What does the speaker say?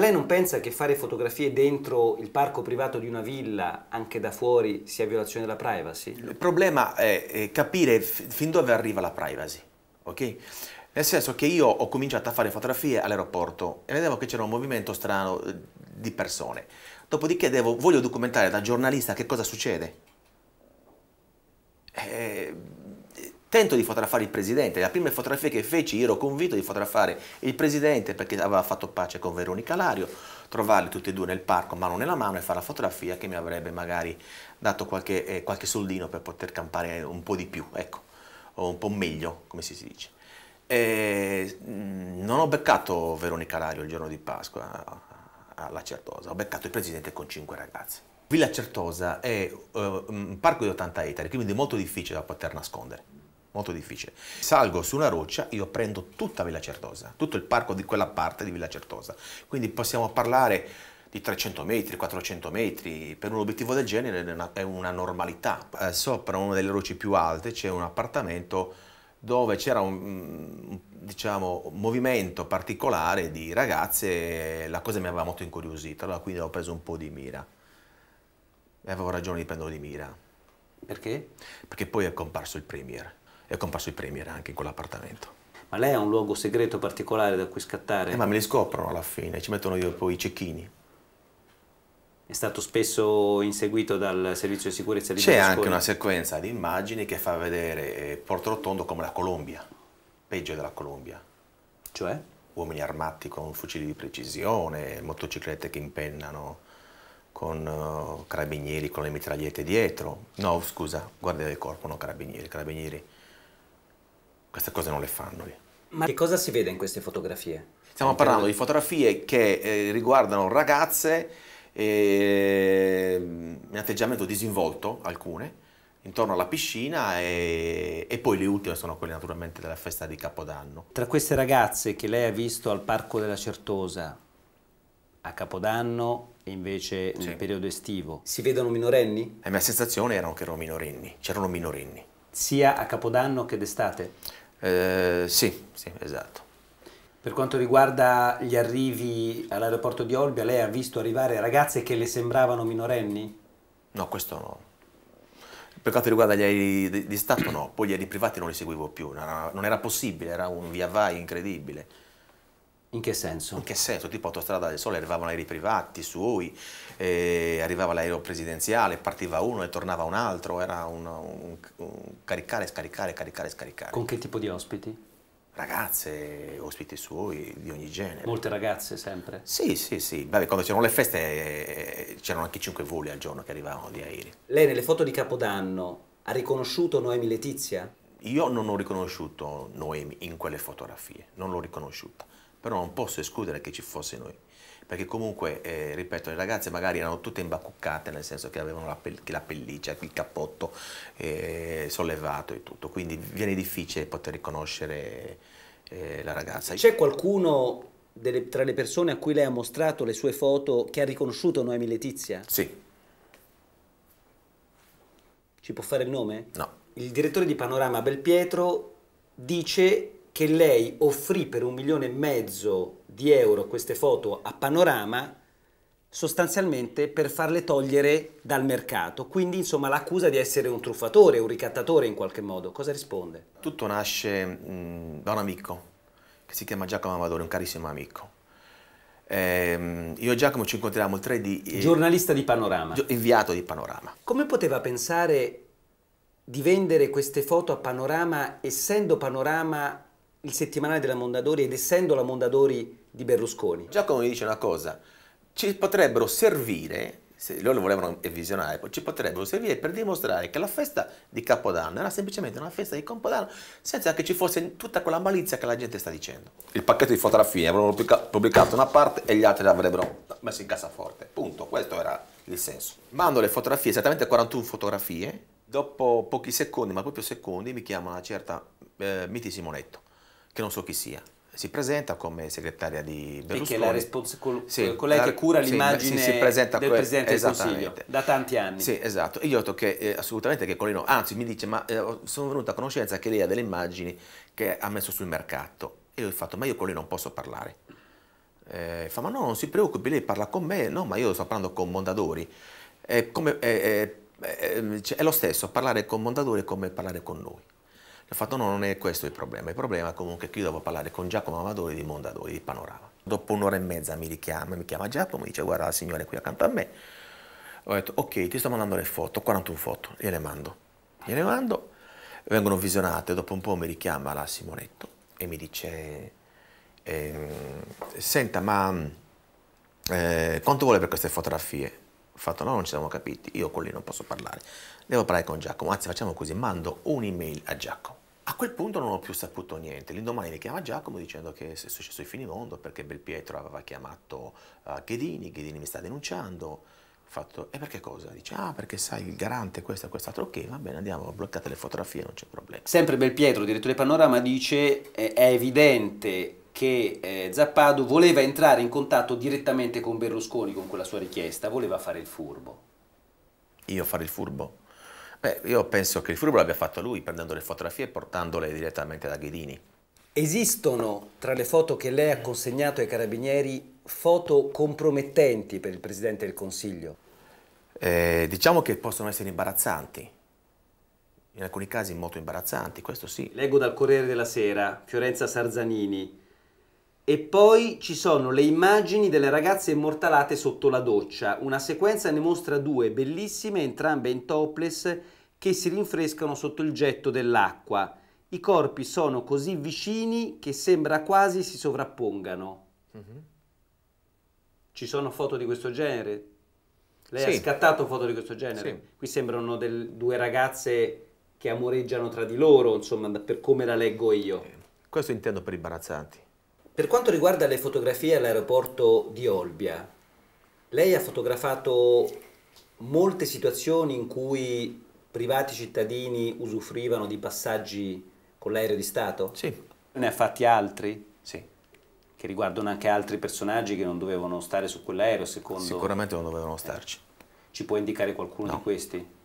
Lei non pensa che fare fotografie dentro il parco privato di una villa, anche da fuori, sia violazione della privacy? Il problema è capire fin dove arriva la privacy, ok? Nel senso che io ho cominciato a fare fotografie all'aeroporto e vedevo che c'era un movimento strano eh, di persone. Dopodiché devo, voglio documentare da giornalista che cosa succede. Eh, Tento di fotografare il presidente, la prima fotografia che feci io ero convinto di fotografare il presidente perché aveva fatto pace con Veronica Lario, trovarli tutti e due nel parco mano nella mano e fare la fotografia che mi avrebbe magari dato qualche, eh, qualche soldino per poter campare un po' di più, ecco, o un po' meglio, come si dice. E, mm, non ho beccato Veronica Lario il giorno di Pasqua alla Certosa, ho beccato il presidente con cinque ragazzi. Villa Certosa è uh, un parco di 80 ettari, quindi molto difficile da poter nascondere molto difficile. Salgo su una roccia, io prendo tutta Villa Certosa, tutto il parco di quella parte di Villa Certosa. Quindi possiamo parlare di 300 metri, 400 metri, per un obiettivo del genere è una, normalità. Eh, sopra una delle rocce più alte c'è un appartamento dove c'era un mm, diciamo, movimento particolare di ragazze, la cosa mi aveva molto incuriosito, allora quindi ho preso un po' di mira. E avevo ragione di prenderlo di mira. Perché? Perché poi è comparso il Premier è comparso il Premier anche in quell'appartamento. Ma lei ha un luogo segreto particolare da cui scattare? Eh, ma me li scoprono alla fine, ci mettono io poi i cecchini. È stato spesso inseguito dal servizio di sicurezza di C'è anche una sequenza di immagini che fa vedere eh, Porto Rotondo come la Colombia, peggio della Colombia. Cioè? Uomini armati con fucili di precisione, motociclette che impennano con uh, carabinieri con le mitragliette dietro. No, scusa, guardie del corpo, non carabinieri, carabinieri queste cose non le fanno lì. Ma che cosa si vede in queste fotografie? Stiamo parlando di fotografie che eh, riguardano ragazze eh, in atteggiamento disinvolto, alcune, intorno alla piscina e, e, poi le ultime sono quelle naturalmente della festa di Capodanno. Tra queste ragazze che lei ha visto al Parco della Certosa a Capodanno e invece sì. nel periodo estivo, si vedono minorenni? La mia sensazione era che erano minorenni, c'erano minorenni. Sia a Capodanno che d'estate? Eh, sì, sì, esatto. Per quanto riguarda gli arrivi all'aeroporto di Olbia, lei ha visto arrivare ragazze che le sembravano minorenni? No, questo no. Per quanto riguarda gli aerei di, Stato no, poi gli aerei privati non li seguivo più, non era possibile, era un via vai incredibile. In che senso? In che senso? Tipo Autostrada del Sole, arrivavano aerei privati, suoi, eh, arrivava l'aereo presidenziale, partiva uno e tornava un altro, era un, un, un caricare, scaricare, caricare, scaricare. Con che tipo di ospiti? ragazze, ospiti suoi di ogni genere. Molte ragazze sempre? Sì, sì, sì. Vabbè, quando c'erano le feste eh, c'erano anche cinque voli al giorno che arrivavano di aerei. Lei nelle foto di Capodanno ha riconosciuto Noemi Letizia? Io non ho riconosciuto Noemi in quelle fotografie, non l'ho riconosciuta però non posso escludere che ci fosse noi. Perché comunque, eh, ripeto, le ragazze magari erano tutte imbacuccate, nel senso che avevano la, pel la pelliccia, il cappotto eh, sollevato e tutto. Quindi viene difficile poter riconoscere eh, la ragazza. C'è qualcuno delle, tra le persone a cui lei ha mostrato le sue foto che ha riconosciuto Noemi Letizia? Sì. Ci può fare il nome? No. Il direttore di Panorama Belpietro dice che lei offrì per un milione e mezzo di euro queste foto a Panorama sostanzialmente per farle togliere dal mercato, quindi insomma l'accusa di essere un truffatore, un ricattatore in qualche modo. Cosa risponde? Tutto nasce mh, mm, da un amico che si chiama Giacomo Amadori, un carissimo amico. Eh, io e Giacomo ci incontriamo il 3 di... Eh, Giornalista di Panorama. Inviato di Panorama. Come poteva pensare di vendere queste foto a Panorama essendo Panorama il settimanale della Mondadori ed essendo la Mondadori di Berlusconi. Giacomo mi dice una cosa, ci potrebbero servire, se loro lo volevano visionare, ci potrebbero servire per dimostrare che la festa di Capodanno era semplicemente una festa di Capodanno senza che ci fosse tutta quella malizia che la gente sta dicendo. Il pacchetto di fotografie avrebbero pubblicato una parte e gli altri l'avrebbero messo in cassaforte, punto, questo era il senso. Mando le fotografie, esattamente 41 fotografie, dopo pochi secondi, ma proprio secondi, mi chiama una certa eh, Miti Simonetto che non so chi sia. Si presenta come segretaria di Berlusconi. Perché respons- col- sì, colei la, che cura sì, l'immagine sì, si presenta del que- Presidente del Consiglio da tanti anni. Sì, esatto. E io ho detto che eh, assolutamente che Colino, anzi mi dice, ma eh, sono venuta a conoscenza che lei ha delle immagini che ha messo sul mercato. E io ho fatto, ma io con lei non posso parlare. Eh, fa, ma no, non si preoccupi, lei parla con me. No, ma io sto parlando con Mondadori. È, come, è, è, è cioè, lo stesso, parlare con Mondadori è come parlare con noi. Il fatto no, non è questo il problema, il problema è comunque che io devo parlare con Giacomo Amadori di Mondadori, di Panorama. Dopo un'ora e mezza mi richiama, mi chiama Giacomo, mi dice guarda la signora è qui accanto a me, ho detto ok ti sto mandando le foto, 41 foto, gliele mando, gliele mando, vengono visionate, dopo un po' mi richiama la Simonetto e mi dice eh, senta ma eh, quanto vuole per queste fotografie? Ho fatto no non ci siamo capiti, io con lì non posso parlare, devo parlare con Giacomo, anzi facciamo così, mando un'email a Giacomo a quel punto non ho più saputo niente. L'indomani mi chiama Giacomo dicendo che è successo il finimondo perché Belpietro aveva chiamato uh, Ghedini, Ghedini mi sta denunciando. Fatto, e perché cosa? Dice, ah perché sai il garante questo e quest'altro, ok va bene andiamo, bloccate le fotografie, non c'è problema. Sempre Belpietro, direttore Panorama, dice è evidente che eh, Zappado voleva entrare in contatto direttamente con Berlusconi con quella sua richiesta, voleva fare il furbo. Io fare il furbo? Beh, io penso che il furbo l'abbia fatto lui, prendendo le fotografie e portandole direttamente da Ghedini. Esistono tra le foto che lei ha consegnato ai carabinieri foto compromettenti per il Presidente del Consiglio? Eh, diciamo che possono essere imbarazzanti, in alcuni casi molto imbarazzanti, questo sì. Leggo dal Corriere della Sera, Fiorenza Sarzanini, e poi ci sono le immagini delle ragazze immortalate sotto la doccia. Una sequenza ne mostra due bellissime, entrambe in topless, che si rinfrescano sotto il getto dell'acqua. I corpi sono così vicini che sembra quasi si sovrappongano. Mm-hmm. Ci sono foto di questo genere? Lei sì. ha scattato foto di questo genere? Sì. Qui sembrano del, due ragazze che amoreggiano tra di loro, insomma, per come la leggo io. Eh, questo intendo per imbarazzanti. Per quanto riguarda le fotografie all'aeroporto di Olbia, lei ha fotografato molte situazioni in cui privati cittadini usufruivano di passaggi con l'aereo di Stato? Sì. Ne ha fatti altri? Sì. Che riguardano anche altri personaggi che non dovevano stare su quell'aereo, secondo... Sicuramente non dovevano starci. Ci può indicare qualcuno no. di questi?